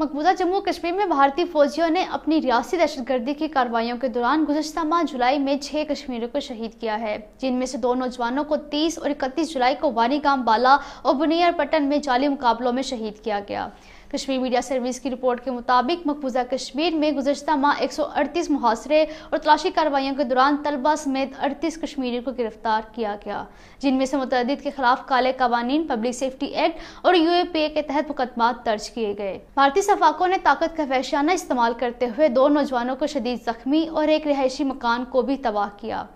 मकबूजा जम्मू कश्मीर में भारतीय फौजियों ने अपनी रियासी दहशतगर्दी की कार्रवाइयों के दौरान गुजशत माह जुलाई में छह कश्मीरों को शहीद किया है जिनमें से दो नौजवानों को 30 और इकतीस जुलाई को वानीगाम बाला और बुनियार पट्टन में जाली मुकाबलों में शहीद किया गया कश्मीर मीडिया सर्विस की रिपोर्ट के मुताबिक मकबूजा कश्मीर में गुजशत माह एक सौ अड़तीस मुहासरे और तलाशी कार्रवाइयों के दौरान तलबा समेत अड़तीस कश्मीरियों को गिरफ्तार किया गया जिनमें से मुतद के खिलाफ काले कवानीन पब्लिक सेफ्टी एक्ट और यू ए पी ए के तहत मुकदमा दर्ज किए गए भारतीय सफाकों ने ताकत का फैशाना इस्तेमाल करते हुए दो नौजवानों को शदीद जख्मी और एक रिहायशी मकान को भी तबाह किया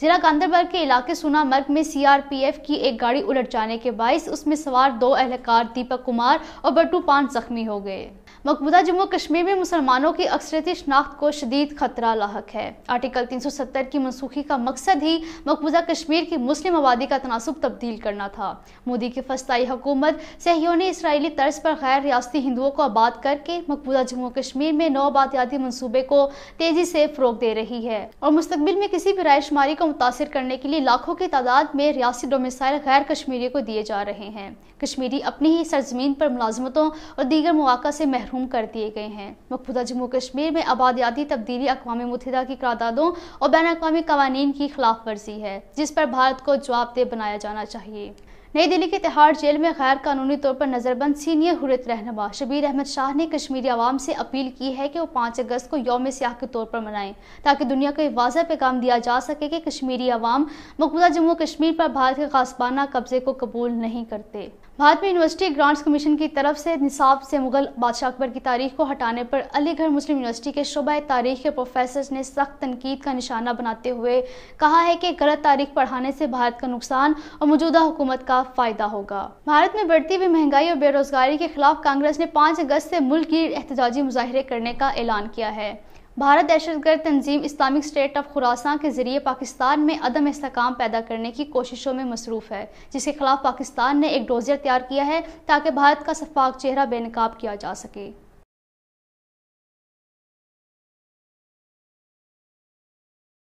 जिला गांधरबल के इलाके मर्ग में सीआरपीएफ की एक गाड़ी उलट जाने के बायस उसमें सवार दो एहलकार दीपक कुमार और बट्टू पान जख्मी हो गए मकबूदा जम्मू कश्मीर में मुसलमानों की अक्सरती शनाख्त को शदीद खतरा लाक है आर्टिकल 370 की मनसूखी का मकसद ही मकबूजा कश्मीर की मुस्लिम आबादी का तनासब तब्दील करना था मोदी की फस्ताई हुकूमत सहयोग ने इसराइली तर्ज पर गैर रियाती हिंदुओं को आबाद करके मकबूजा जम्मू कश्मीर में नौ आबादियाती मनसूबे को तेजी से फरोग दे रही है और मुस्तबिल में किसी भी रायशुमारी को मुतासर करने के लिए लाखों की तादाद में रियासी डोमिसाइल गैर कश्मीरी को दिए जा रहे हैं कश्मीरी अपनी ही सरजमीन पर मुलाजमतों और दीगर मौका से महरूम महरूम कर दिए गए हैं मकबूजा जम्मू कश्मीर में आबादियाती तब्दीली अकवा मुतहदा की करारदादों और बैन अवी कवानीन की खिलाफ वर्जी है जिस पर भारत को जवाबदेह बनाया जाना चाहिए नई दिल्ली के तिहाड़ जेल में गैर कानूनी तौर पर नजरबंद सीनियर हुरियत रहनमा शबीर अहमद शाह ने कश्मीरी आवाम से अपील की है कि वो पाँच अगस्त को योम सियाह के तौर पर मनाएं ताकि दुनिया को एक वाजह पैगाम दिया जा सके कि कश्मीरी आवाम मकबूजा जम्मू कश्मीर पर भारत के खासबाना कब्जे को कबूल नहीं करते भारत में यूनिवर्सिटी ग्रांट्स कमीशन की तरफ से निसाब से मुगल बादशाह अकबर की तारीख को हटाने पर अलीगढ़ मुस्लिम यूनिवर्सिटी के शुबा तारीख के प्रोफेसर ने सख्त तनकीद का निशाना बनाते हुए कहा है कि गलत तारीख पढ़ाने से भारत का नुकसान और मौजूदा हुकूमत का फायदा होगा भारत में बढ़ती हुई महंगाई और बेरोजगारी के खिलाफ कांग्रेस ने पाँच अगस्त से मुल्क की एहतजाजी मुजाहरे करने का ऐलान किया है भारत दहशतगर्द तंजीम इस्लामिक स्टेट ऑफ खुरासा के जरिए पाकिस्तान में अदम इसकाम पैदा करने की कोशिशों में मसरूफ़ है जिसके खिलाफ पाकिस्तान ने एक डोजियर तैयार किया है ताकि भारत का सफाक चेहरा बेनकाब किया जा सके